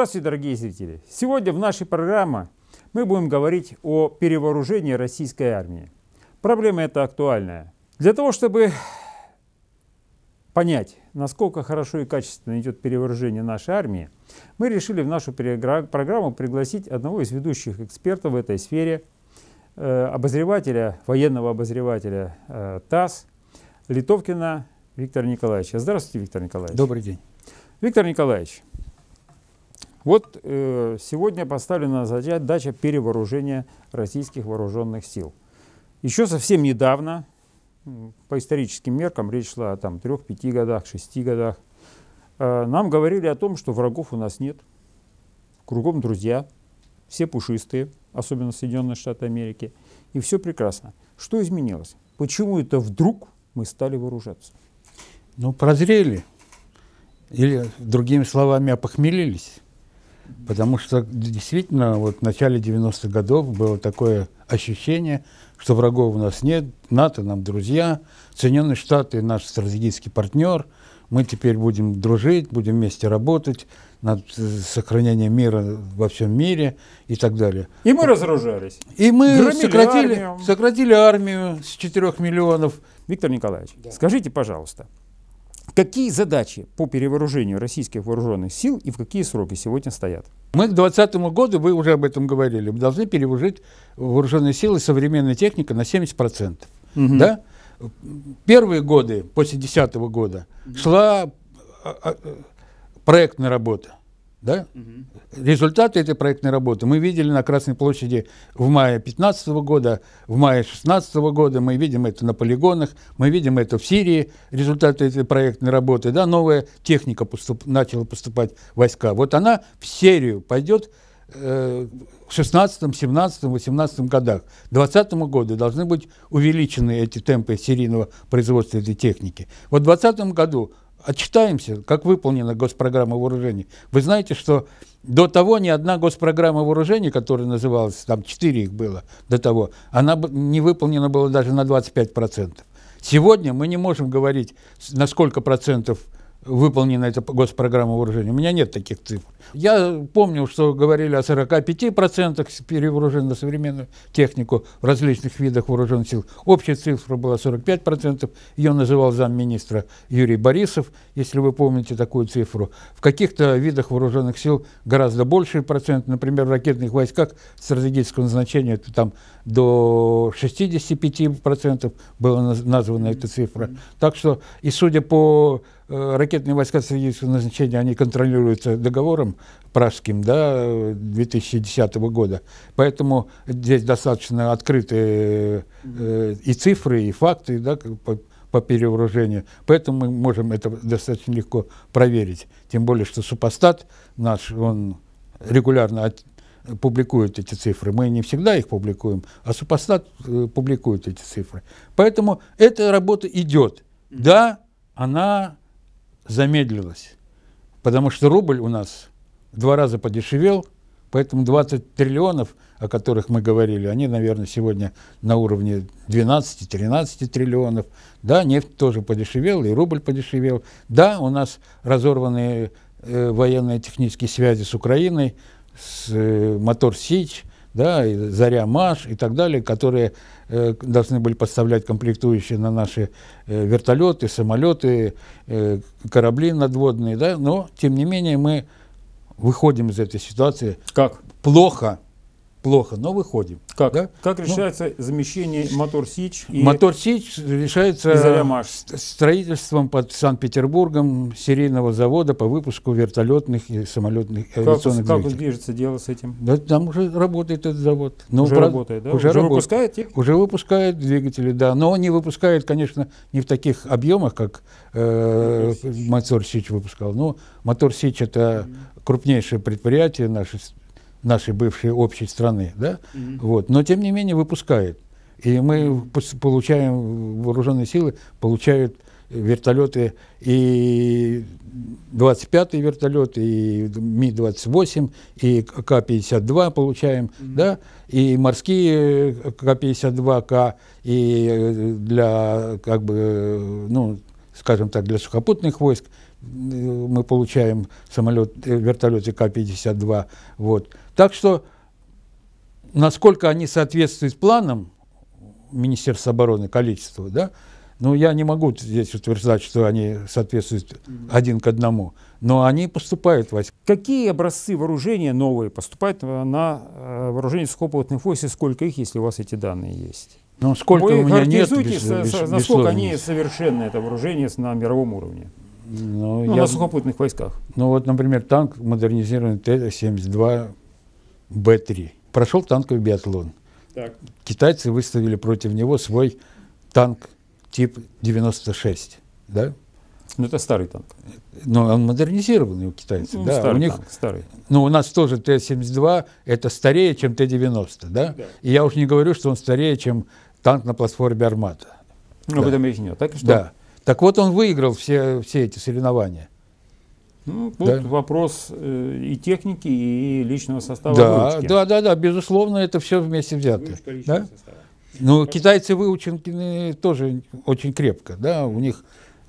Здравствуйте, дорогие зрители! Сегодня в нашей программе мы будем говорить о перевооружении российской армии. Проблема эта актуальная. Для того, чтобы понять, насколько хорошо и качественно идет перевооружение нашей армии, мы решили в нашу программу пригласить одного из ведущих экспертов в этой сфере, э, обозревателя, военного обозревателя э, ТАСС, Литовкина Виктора Николаевича. Здравствуйте, Виктор Николаевич. Добрый день. Виктор Николаевич, вот э, сегодня поставлена задача перевооружения российских вооруженных сил. Еще совсем недавно, по историческим меркам, речь шла о там, 3-5 годах, 6 годах, э, нам говорили о том, что врагов у нас нет, кругом друзья, все пушистые, особенно Соединенные Штаты Америки, и все прекрасно. Что изменилось? Почему это вдруг мы стали вооружаться? Ну, прозрели. Или, другими словами, опохмелились. Потому что действительно вот в начале 90-х годов было такое ощущение, что врагов у нас нет, НАТО нам друзья, Соединенные Штаты наш стратегический партнер, мы теперь будем дружить, будем вместе работать над э, сохранением мира во всем мире и так далее. И мы разоружались. И мы сократили армию. сократили армию с 4 миллионов. Виктор Николаевич, да. скажите, пожалуйста, Какие задачи по перевооружению российских вооруженных сил и в какие сроки сегодня стоят? Мы к 2020 году, вы уже об этом говорили, мы должны перевооружить вооруженные силы современной техникой на 70%. Угу. Да? Первые годы, после 2010 года, шла а, а, проектная работа. Да? Угу. Результаты этой проектной работы мы видели на Красной площади в мае 2015 года, в мае 2016 года, мы видим это на полигонах, мы видим это в Сирии, результаты этой проектной работы, да, новая техника поступ, начала поступать войска. Вот она в серию пойдет э, в 16, 17, 18 годах. К 2020 году должны быть увеличены эти темпы серийного производства этой техники. Вот в 2020 году отчитаемся, как выполнена госпрограмма вооружений. Вы знаете, что до того ни одна госпрограмма вооружений, которая называлась, там четыре их было до того, она не выполнена была даже на 25%. Сегодня мы не можем говорить, на сколько процентов – выполнена эта госпрограмма вооружения. У меня нет таких цифр. Я помню, что говорили о 45% перевооружения на современную технику в различных видах вооруженных сил. Общая цифра была 45%. Ее называл замминистра Юрий Борисов, если вы помните такую цифру. В каких-то видах вооруженных сил гораздо больший процент. Например, в ракетных войсках стратегического назначения это там до 65% была названа эта цифра. Так что, и судя по Э, ракетные войска стратегического назначения, они контролируются договором пражским, да, 2010 года. Поэтому здесь достаточно открытые э, и цифры, и факты, да, по, по перевооружению. Поэтому мы можем это достаточно легко проверить. Тем более, что супостат наш, он регулярно от, публикует эти цифры. Мы не всегда их публикуем, а супостат э, публикует эти цифры. Поэтому эта работа идет. Да, она замедлилось, потому что рубль у нас два раза подешевел, поэтому 20 триллионов, о которых мы говорили, они, наверное, сегодня на уровне 12-13 триллионов. Да, нефть тоже подешевела, и рубль подешевел. Да, у нас разорванные э, военные технические связи с Украиной, с э, Мотор Сич, да, и Заря Маш и так далее, которые э, должны были подставлять комплектующие на наши э, вертолеты, самолеты, э, корабли надводные, да, но тем не менее мы выходим из этой ситуации. Как? Плохо плохо, но выходим. Как, да? как ну, решается ну, замещение мотор сич? И мотор сич решается строительством под Санкт-Петербургом серийного завода по выпуску вертолетных и самолетных э, как, авиационных как двигателей. Как движется дело с этим? Да, там уже работает этот завод. Но уже про... работает, да? Уже, уже выпускает Уже выпускает двигатели, да. Но не выпускает, конечно, не в таких объемах, как э, мотор сич выпускал. Но мотор сич это крупнейшее предприятие нашей нашей бывшей общей страны, да, mm-hmm. вот, но тем не менее выпускает. И мы получаем, вооруженные силы получают вертолеты и 25-й вертолет, и Ми-28, и К-52 получаем, mm-hmm. да, и морские К-52, э, К, и э, для, как бы, ну, скажем так, для сухопутных войск, мы получаем самолет, э, вертолеты К-52. Вот. Так что, насколько они соответствуют планам Министерства обороны, количеству, да, ну, я не могу здесь утверждать, что они соответствуют один к одному, но они поступают, Вася. Какие образцы вооружения новые поступают на э, вооружение сухопутных войск и сколько их, если у вас эти данные есть? Ну, сколько Вы у меня нет, без, э, без, насколько без они совершенны, это вооружение на мировом уровне? Ну, ну я... на сухопутных войсках. Ну вот, например, танк модернизированный Т-72Б3. Прошел танковый биатлон. Так. Китайцы выставили против него свой танк тип 96, да? Ну, это старый танк. Но ну, он модернизированный у китайцев, ну, да. Старый у них, танк, старый. Ну, у нас тоже Т-72, это старее, чем Т-90, да? да? И я уж не говорю, что он старее, чем танк на платформе «Армата». Ну, да. об этом речь идет. Так что да. Так вот он выиграл все, все эти соревнования. Ну, тут да? вопрос э, и техники, и личного состава да, выручки. Да, да, да, безусловно, это все вместе взято. Да? Ну, китайцы выучены тоже очень крепко, да, у них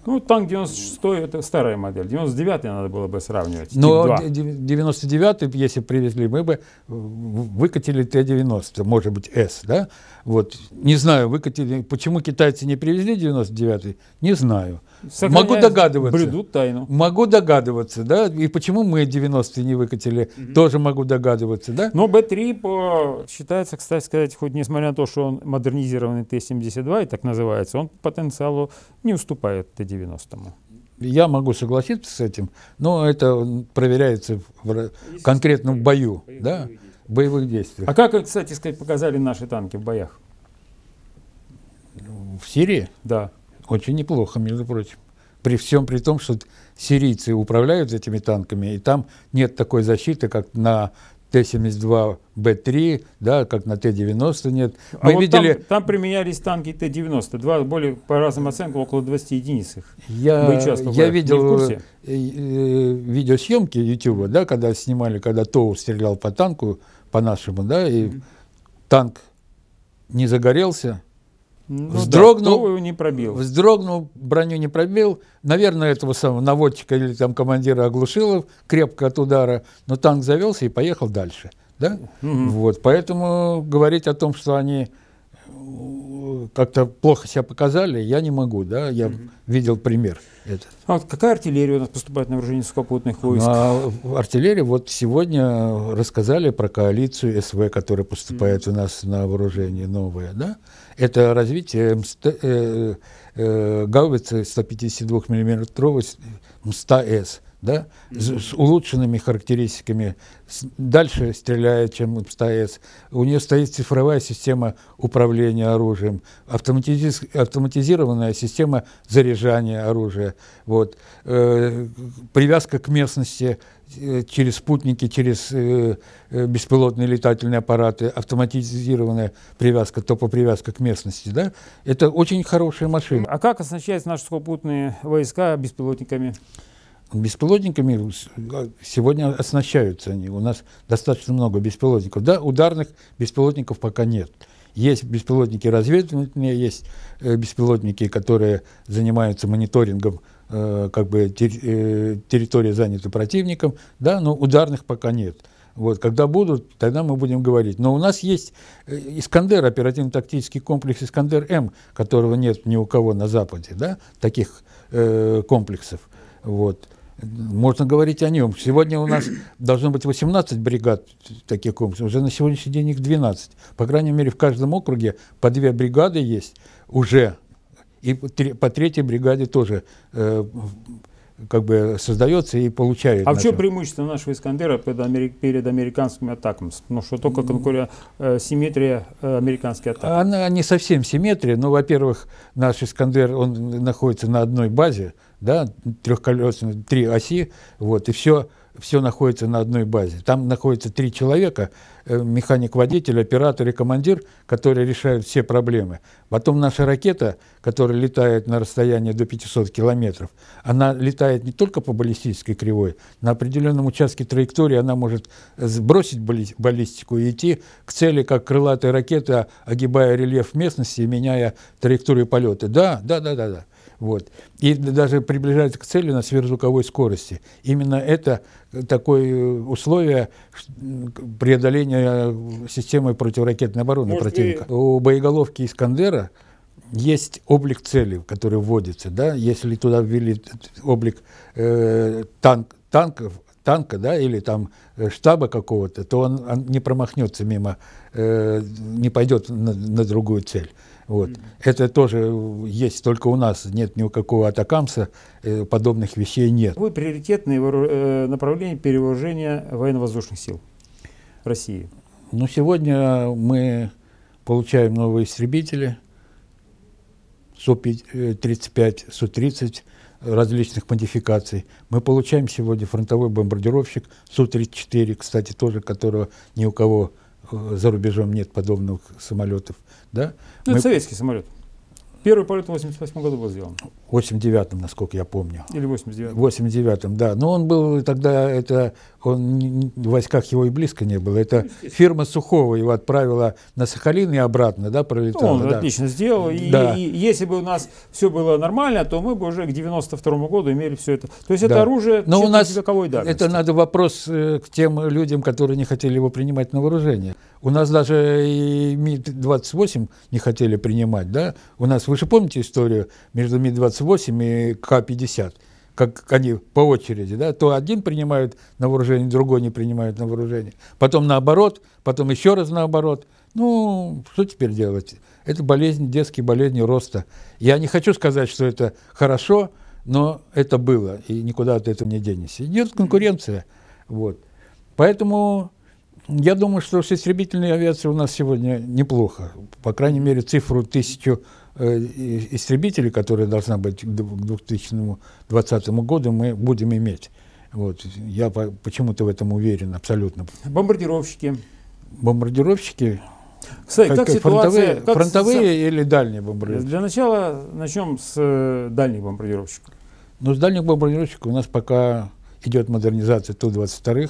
ну, танк 96 это старая модель. 99 надо было бы сравнивать. Но 99 если привезли, мы бы выкатили Т-90, может быть, С, да? Вот, не знаю, выкатили. Почему китайцы не привезли 99 не знаю. Сохраняют, Могу догадываться. Бредут тайну. Могу догадываться, да? И почему мы 90-е не выкатили, угу. тоже могу догадываться, да? Но Б 3 по... считается, кстати сказать, хоть несмотря на то, что он модернизированный Т-72 и так называется, он потенциалу не уступает Т-90. Я могу согласиться с этим, но это проверяется в конкретном бою, боевых, да? боевых действиях. А как, кстати сказать, показали наши танки в боях? В Сирии? Да. Очень неплохо, между прочим. При всем при том, что сирийцы управляют этими танками, и там нет такой защиты, как на Т-72Б3, да, как на Т-90 нет. А Мы а вот видели... там, там применялись танки Т-90, два, более, по разным оценкам около 20 единиц их. Я, я видел э, э, видеосъемки YouTube, да, когда снимали, когда ТОУ стрелял по танку, по нашему, да, и mm-hmm. танк не загорелся, ну, вздрогнул, да, не пробил. Вздрогнул, броню не пробил. Наверное, этого самого наводчика или там командира оглушило крепко от удара, но танк завелся и поехал дальше. Да? Угу. Вот, поэтому говорить о том, что они как-то плохо себя показали, я не могу, да, я угу. видел пример. Этот. А вот какая артиллерия у нас поступает на вооружение сухопутных войск? А, артиллерия, вот сегодня рассказали про коалицию СВ, которая поступает угу. у нас на вооружение новое, да, это развитие МСТ, э, э, э гаубицы 152 миллиметровой МСТА-С, да, с, с улучшенными характеристиками, с, дальше стреляет, чем СТС. У нее стоит цифровая система управления оружием, автоматиз, автоматизированная система заряжания оружия, вот, э, привязка к местности э, через спутники, через э, э, беспилотные летательные аппараты, автоматизированная привязка, топопривязка к местности, да, это очень хорошая машина. А как оснащаются наши сухопутные войска беспилотниками? беспилотниками а, сегодня оснащаются они. У нас достаточно много беспилотников. Да, ударных беспилотников пока нет. Есть беспилотники разведывательные, есть э, беспилотники, которые занимаются мониторингом э, как бы э, территория занята противником, да, но ударных пока нет. Вот, когда будут, тогда мы будем говорить. Но у нас есть «Искандер», оперативно-тактический комплекс «Искандер-М», которого нет ни у кого на Западе, да, таких э, комплексов. Вот можно говорить о нем. Сегодня у нас должно быть 18 бригад таких комплексов, уже на сегодняшний день их 12. По крайней мере, в каждом округе по две бригады есть уже, и по третьей бригаде тоже э, как бы создается и получает. А в чем преимущество нашего Искандера перед, Америк, перед американскими атаками? Ну что только конкурен... э, симметрия э, американских атак. Она не совсем симметрия, но, во-первых, наш Искандер, он находится на одной базе, да, трехколесной, три оси, вот, и все все находится на одной базе. Там находится три человека, э, механик-водитель, оператор и командир, которые решают все проблемы. Потом наша ракета, которая летает на расстояние до 500 километров, она летает не только по баллистической кривой, на определенном участке траектории она может сбросить баллистику и идти к цели, как крылатая ракета, огибая рельеф местности и меняя траекторию полета. Да, да, да, да, да. Вот. И даже приближается к цели на сверхзвуковой скорости. Именно это такое э, условие преодоления э, системы противоракетной обороны Может, противника. И... У боеголовки «Искандера» есть облик цели, который вводится. Да? Если туда ввели облик э, танк, танков, танка да, или там э, штаба какого-то, то он, он не промахнется мимо, э, не пойдет на, на другую цель. Вот. Mm-hmm. Это тоже есть только у нас, нет ни у какого атакамса, э, подобных вещей нет. Вы приоритетное э, направление направления перевооружения военно-воздушных сил России? Ну, сегодня мы получаем новые истребители, Су-35, э, Су-30 различных модификаций. Мы получаем сегодня фронтовой бомбардировщик Су-34, кстати, тоже, которого ни у кого за рубежом нет подобных самолетов, да? Ну, мы... это советский самолет. Первый полет в 88 году был сделан. В 89-м, насколько я помню. Или 89-м. В 89-м, да. Но он был тогда, это, он, в войсках его и близко не было. Это фирма Сухого его отправила на Сахалин и обратно, да, пролетала. Он да. отлично сделал. да. и, и если бы у нас все было нормально, то мы бы уже к 92-му году имели все это. То есть да. это оружие Но у нас Это надо вопрос э, к тем людям, которые не хотели его принимать на вооружение. У нас даже и Ми-28 не хотели принимать, да? У нас, вы же помните историю между Ми-28 и К-50? как они по очереди, да, то один принимают на вооружение, другой не принимают на вооружение. Потом наоборот, потом еще раз наоборот. Ну, что теперь делать? Это болезнь, детские болезни роста. Я не хочу сказать, что это хорошо, но это было, и никуда от этого не денешься. Идет конкуренция. Вот. Поэтому я думаю, что с истребительной авиацией у нас сегодня неплохо. По крайней мере, цифру тысячу э, истребителей, которая должна быть к 2020 году, мы будем иметь. Вот. Я почему-то в этом уверен абсолютно. Бомбардировщики. Бомбардировщики. Кстати, как, как ситуация, фронтовые, как фронтовые с... или дальние бомбардировщики? Для начала начнем с э, дальних бомбардировщиков. Ну, с дальних бомбардировщиков у нас пока идет модернизация Ту-22,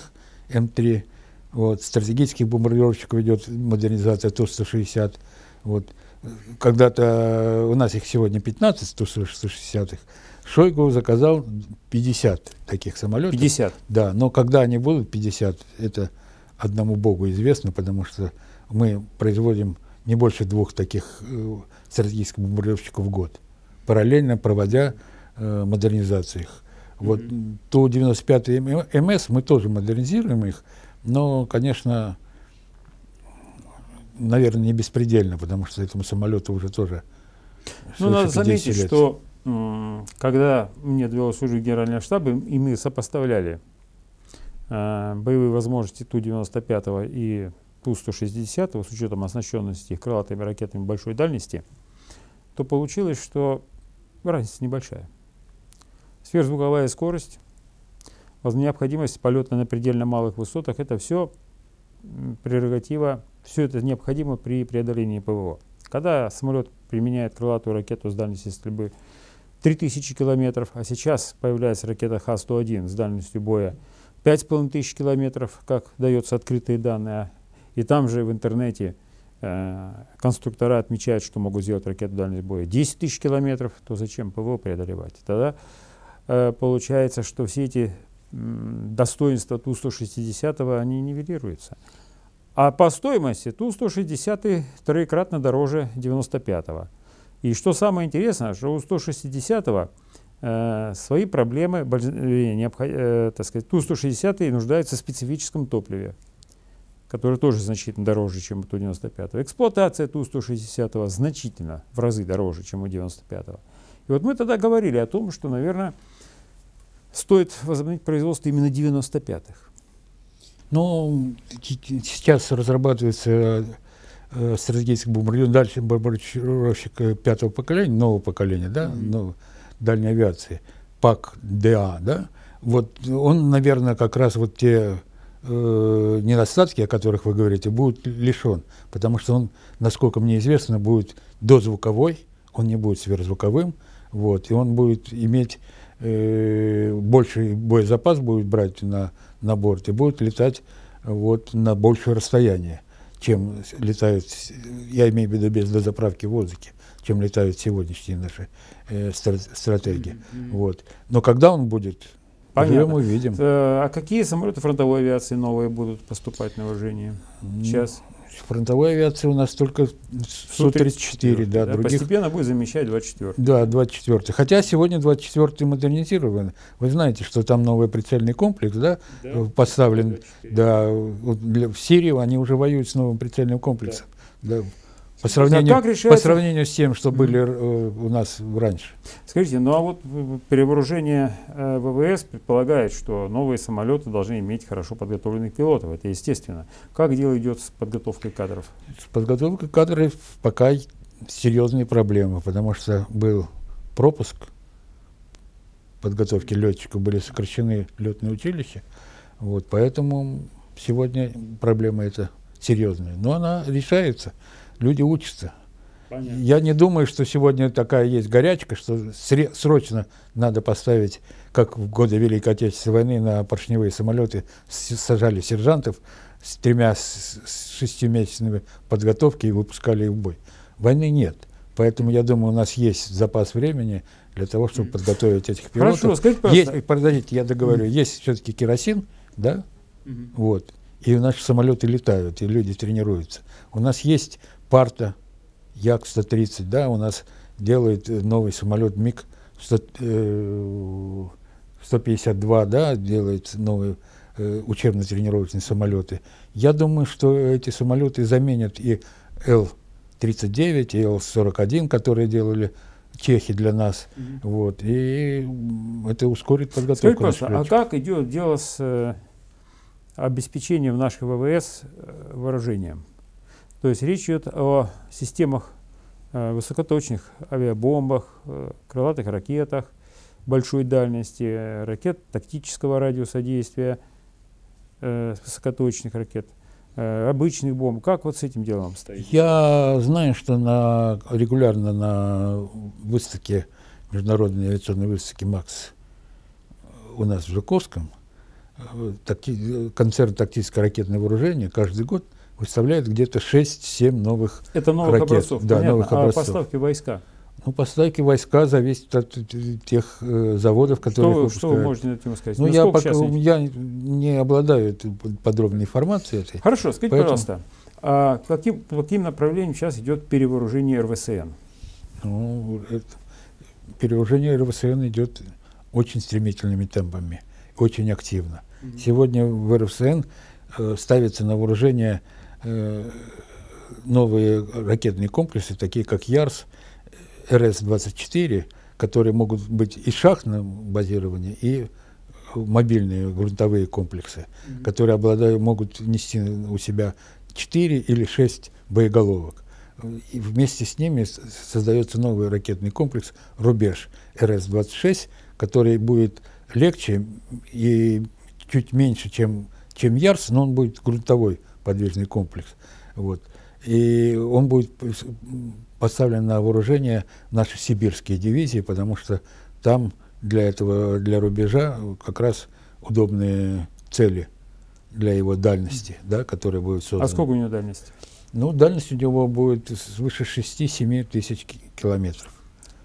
М3 вот, стратегических бомбардировщиков идет модернизация Ту-160. Вот. Когда-то у нас их сегодня 15, Ту-160. Шойгу заказал 50 таких самолетов. 50? Да, но когда они будут 50, это одному богу известно, потому что мы производим не больше двух таких стратегических бомбардировщиков в год, параллельно проводя э, модернизацию их. Вот mm-hmm. Ту-95 МС мы тоже модернизируем их, но, конечно, наверное, не беспредельно, потому что этому самолету уже тоже Ну, надо заметить, лет. что когда мне довелось служить в Генеральном штабе, и мы сопоставляли э, боевые возможности Ту-95 и Ту-160 с учетом оснащенности их крылатыми ракетами большой дальности, то получилось, что разница небольшая. Сверхзвуковая скорость необходимость полета на предельно малых высотах, это все прерогатива, все это необходимо при преодолении ПВО. Когда самолет применяет крылатую ракету с дальностью стрельбы 3000 километров, а сейчас появляется ракета Х-101 с дальностью боя 5500 километров, как даются открытые данные, а и там же в интернете э, конструктора отмечают, что могут сделать ракету дальность боя 10 тысяч километров, то зачем ПВО преодолевать? Тогда э, получается, что все эти достоинства Ту-160 они нивелируются. А по стоимости Ту-160 троекратно дороже 95-го. И что самое интересное, что у 160-го э, свои проблемы, необход, э, так сказать, Ту-160 нуждается в специфическом топливе, которое тоже значительно дороже, чем у Ту-95. Эксплуатация Ту-160 значительно в разы дороже, чем у 95-го. И вот мы тогда говорили о том, что, наверное, стоит возобновить производство именно 95-х? Ну, сейчас разрабатывается э, э, стратегический бомбардировщик, дальше бомбардировщик э, пятого поколения, нового поколения, да, mm-hmm. ну, дальней авиации, ПАК-ДА, да, вот он, наверное, как раз вот те э, недостатки, о которых вы говорите, будет лишен, потому что он, насколько мне известно, будет дозвуковой, он не будет сверхзвуковым, вот, и он будет иметь э, больший боезапас будет брать на, на борт и будет летать вот на большее расстояние, чем летают, я имею в виду без дозаправки в воздухе, чем летают сегодняшние наши э, стратегии. Mm-hmm. Вот. Но когда он будет, Понятно. увидим. Э, а какие самолеты фронтовой авиации новые будут поступать на вооружение сейчас? фронтовой авиации у нас только 134, 34 да, да, других... Постепенно будет замещать 24 Да, 24 Хотя сегодня 24 модернизирован. Вы знаете, что там новый прицельный комплекс, да, да э, поставлен, 24. да, в Сирию они уже воюют с новым прицельным комплексом. Да. Да, по сравнению, а решается... по сравнению с тем, что были э, у нас раньше. Скажите, ну а вот перевооружение э, ВВС предполагает, что новые самолеты должны иметь хорошо подготовленных пилотов. Это естественно. Как дело идет с подготовкой кадров? С подготовкой кадров пока серьезные проблемы, потому что был пропуск подготовки летчиков, были сокращены летные училища. Вот, поэтому сегодня проблема эта серьезная. Но она решается люди учатся. Понятно. Я не думаю, что сегодня такая есть горячка, что срочно надо поставить, как в годы Великой Отечественной войны на поршневые самолеты сажали сержантов с тремя, с шестимесячными подготовки и выпускали их в бой. Войны нет. Поэтому, я думаю, у нас есть запас времени для того, чтобы подготовить этих пилотов. Хорошо, скажите, пожалуйста. Есть, подождите, я договорю. mm Есть все-таки керосин, да? Mm-hmm. Вот. И наши самолеты летают, и люди тренируются. У нас есть Парта, Як-130, да, у нас делает э, новый самолет МиГ-152, э, да, делает новые э, учебно-тренировочные самолеты. Я думаю, что эти самолеты заменят и Л-39, и Л-41, которые делали чехи для нас. mm Вот, и это ускорит подготовку. Скажите, а как идет дело с э, обеспечением наших ВВС вооружением? То есть речь идет о системах э, высокоточных авиабомбах, э, крылатых ракетах большой дальности, э, ракет тактического радиуса действия, высокоточных ракет обычных бомб. Как вот с этим делом стоит? Я знаю, что на, регулярно на выставке, международной авиационной выставке «Макс» у нас в Жуковском, такти, концерт тактического ракетного вооружения каждый год – выставляет где-то 6-7 новых Это новых ракет. образцов, да, понятно. новых а, образцов. А поставки войска? Ну, поставки войска зависят от тех э, заводов, которые... Что, что вы можете на эту сказать? Ну, ну я, пока, я не обладаю подробной информацией этой. Хорошо, скажите, поэтому... пожалуйста, а каким, каким направлениям сейчас идет перевооружение РВСН? Ну, это, перевооружение РВСН идет очень стремительными темпами, очень активно. Mm-hmm. Сегодня в РВСН э, ставится на вооружение Э, новые ракетные комплексы, такие как ЯРС, РС-24, которые могут быть и шахтным базированием, и мобильные грунтовые комплексы, mm-hmm. которые обладают, могут нести у себя 4 или 6 боеголовок. И вместе с ними создается новый ракетный комплекс «Рубеж» РС-26, который будет легче и чуть меньше, чем, чем «Ярс», но он будет грунтовой подвижный комплекс. Вот. И он будет поставлен на вооружение наши сибирские дивизии, потому что там для этого, для рубежа как раз удобные цели для его дальности, да, которые будут созданы. А сколько у него дальности? Ну, дальность у него будет свыше 6-7 тысяч километров.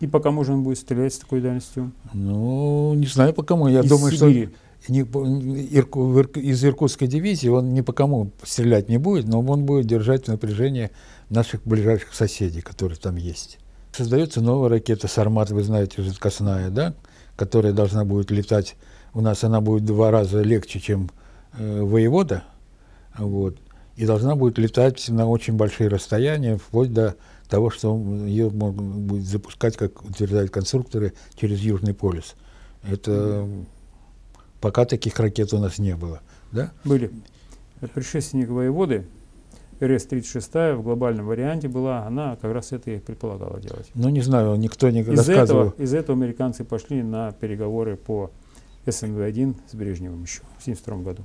И по кому же он будет стрелять с такой дальностью? Ну, не знаю по кому. Я Из думаю, Сибири. что не, Ирку, из Иркутской дивизии он ни по кому стрелять не будет, но он будет держать напряжение наших ближайших соседей, которые там есть. Создается новая ракета «Сармат», вы знаете, жидкостная, да, которая должна будет летать. У нас она будет в два раза легче, чем э, «Воевода», вот, и должна будет летать на очень большие расстояния, вплоть до того, что ее можно будет запускать, как утверждают конструкторы, через Южный полюс. Это Пока таких ракет у нас не было. Да? Были. Предшественник воеводы РС-36 в глобальном варианте была, она как раз это и предполагала делать. Ну, не знаю, никто не из рассказывал. Этого, из этого американцы пошли на переговоры по СНВ-1 с Брежневым еще в 1972 году.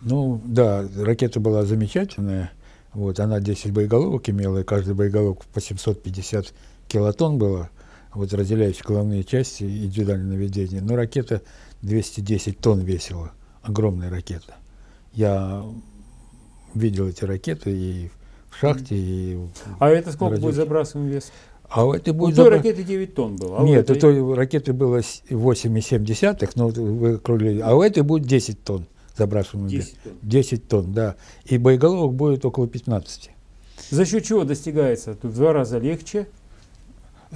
Ну, да, ракета была замечательная. Вот, она 10 боеголовок имела, и каждый боеголовок по 750 килотонн было, вот, разделяясь головные части и индивидуальное наведение. Но ракета 210 тонн весила огромная ракета. Я видел эти ракеты и в шахте, и... А это сколько радио... будет забрасываем вес? А это ну, будет... У той ракеты 9 тонн было. А Нет, у, этой... у той ракеты было 8,7, но вы округлили. А у этой будет 10 тонн забрасываем 10 вес. Тонн. 10 тонн, да. И боеголовок будет около 15. За счет чего достигается? Тут в два раза легче,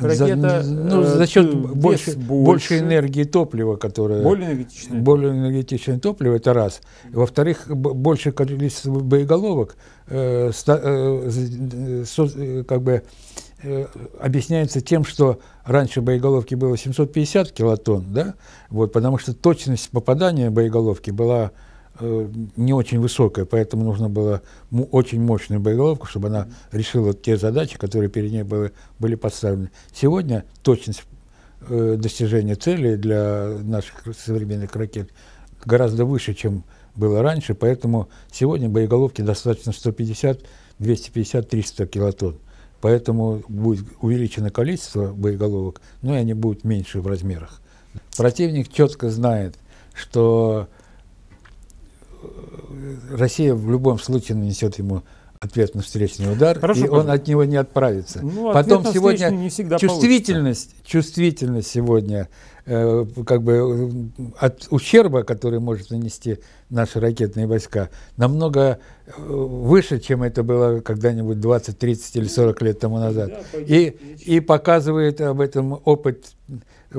Ракета за, э, ну, за счет больше, больше, больше энергии топлива, которое... Более энергетичное. Более энергетичное топливо, это раз. Во-вторых, больше количество боеголовок э, э, э, как бы э, объясняется тем, что раньше боеголовки было 750 килотонн, да? Вот, потому что точность попадания боеголовки была Э, не очень высокая, поэтому нужно было очень мощную боеголовку, чтобы она решила те задачи, которые перед ней были, были поставлены. Сегодня точность э, достижения цели для наших современных ракет гораздо выше, чем было раньше, поэтому сегодня боеголовки достаточно 150, 250, 300 килотонн. Поэтому будет увеличено количество боеголовок, но и они будут меньше в размерах. Противник четко знает, что Россия в любом случае нанесет ему ответ на встречный удар, Хорошо, и он пожалуйста. от него не отправится. Ну, Потом сегодня не чувствительность чувствительна сегодня э, как бы от ущерба, который может нанести наши ракетные войска, намного э, выше, чем это было когда-нибудь 20, 30 или 40 лет тому назад. И, и показывает об этом опыт э,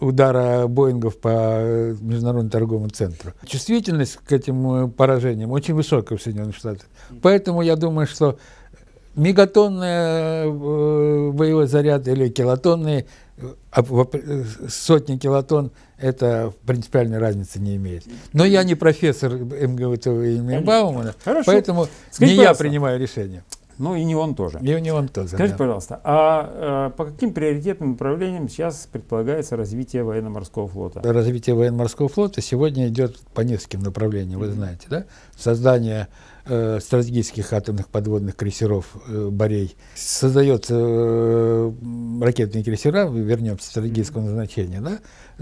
удара Боингов по Международному торговому центру. Чувствительность к этим поражениям очень высокая в Соединенных Штатах. Поэтому я думаю, что мегатонный боевой заряд или килотонный а э, сотни килотонн это принципиальной разницы не имеет. Но я не профессор МГУТ имени Баумана, Хорошо. поэтому Скажите, не я принимаю решение. Ну и не он тоже. И не он тоже. Скажите, да. пожалуйста, а, а по каким приоритетным направлениям сейчас предполагается развитие военно-морского флота? Развитие военно-морского флота сегодня идет по нескольким направлениям, mm-hmm. вы знаете, да? Создание э, стратегических атомных подводных крейсеров э, «Борей». Создается э, ракетные крейсера, вернемся к стратегическому да,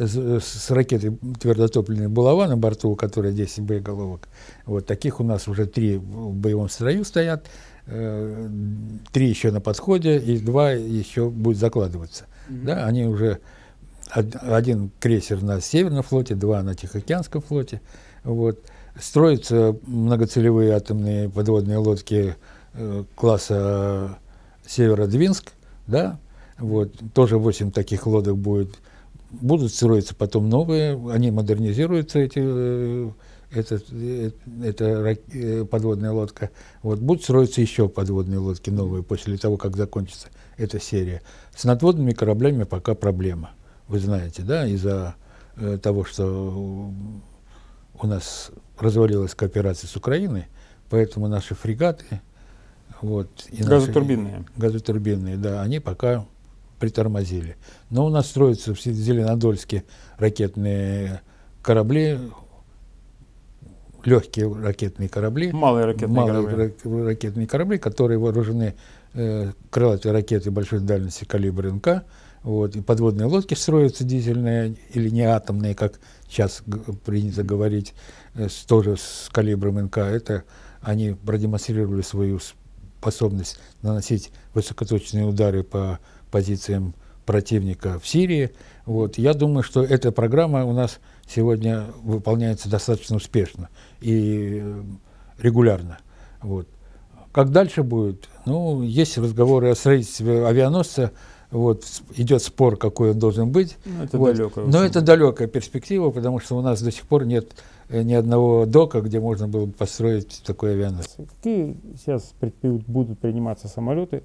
с, с ракетой твердотопливной «Булава» на борту, у которой 10 боеголовок. Вот таких у нас уже три в боевом строю стоят, э, три еще на подходе и два еще будет закладываться. Mm-hmm. Да, они уже один крейсер на Северном флоте, два на Тихоокеанском флоте. Вот строятся э, многоцелевые атомные подводные лодки э, класса Северодвинск, да, вот, тоже 8 таких лодок будет. Будут строиться потом новые, они модернизируются, эти, э, эта, эта подводная лодка. Вот, будут строиться еще подводные лодки новые после того, как закончится эта серия. С надводными кораблями пока проблема, вы знаете, да, из-за того, что у нас развалилась кооперация с Украиной, поэтому наши фрегаты, вот, и газотурбинные. Наши, газотурбинные, да, они пока притормозили. Но у нас строятся в Зеленодольске ракетные корабли, легкие ракетные корабли, малые ракетные, малые корабли. ракетные корабли, которые вооружены э, крылатые ракеты большой дальности калибра НК, вот, и подводные лодки строятся дизельные или не атомные, как сейчас принято говорить. Э, с, тоже с калибром НК, это они продемонстрировали свою способность наносить высокоточные удары по позициям противника в Сирии. Вот. Я думаю, что эта программа у нас сегодня выполняется достаточно успешно и э, регулярно. Вот. Как дальше будет? Ну, есть разговоры о строительстве авианосца, вот, идет спор, какой он должен быть. Но ну, это, вот. далекая, но это далекая перспектива, потому что у нас до сих пор нет Э, ни одного дока, где можно было бы построить такой авианосец. Какие сейчас будут приниматься самолеты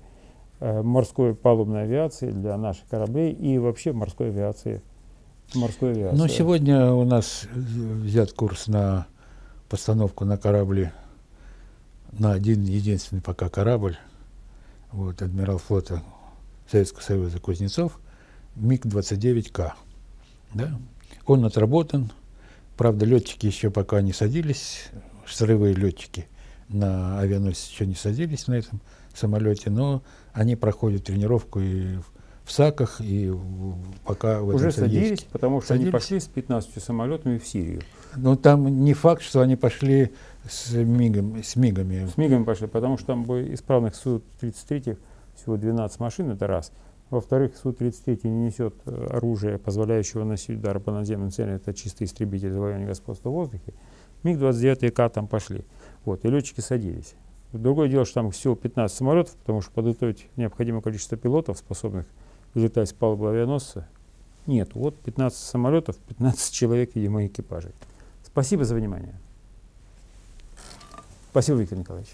э, морской палубной авиации для наших кораблей и вообще морской авиации? Морской авиации. Ну, сегодня у нас взят курс на постановку на корабли, на один единственный пока корабль, вот, адмирал флота Советского Союза Кузнецов, МиГ-29К. Да? Он отработан, Правда, летчики еще пока не садились, срывые летчики на авианосец еще не садились на этом самолете, но они проходят тренировку и в САКах, и пока в Уже садились, есть. потому что садились. они пошли с 15 самолетами в Сирию. Но там не факт, что они пошли с, мигом, с МИГами. С МИГами пошли, потому что там бы исправных Су-33 всего 12 машин, это раз – во-вторых, Су-33 не несет э, оружия, позволяющего носить удар по наземным целям. Это чистый истребитель завоевания господства в воздухе. МиГ-29 и К там пошли. Вот, и летчики садились. Другое дело, что там всего 15 самолетов, потому что подготовить необходимое количество пилотов, способных взлетать с палубы авианосца, нет. Вот 15 самолетов, 15 человек, видимо, экипажей. Спасибо за внимание. Спасибо, Виктор Николаевич.